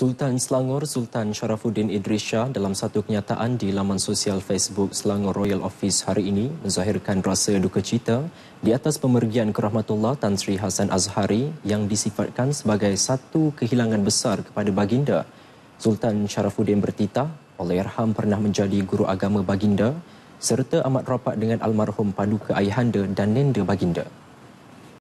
Sultan Selangor Sultan Sharafuddin Idris Shah dalam satu kenyataan di laman sosial Facebook Selangor Royal Office hari ini menzahirkan rasa duka cita di atas pemergian Kerahmatullah Tan Sri Hassan Azhari yang disifatkan sebagai satu kehilangan besar kepada baginda. Sultan Sharafuddin bertitah, Allahyarham pernah menjadi guru agama baginda serta amat rapat dengan almarhum paduka ayahanda dan nenda baginda.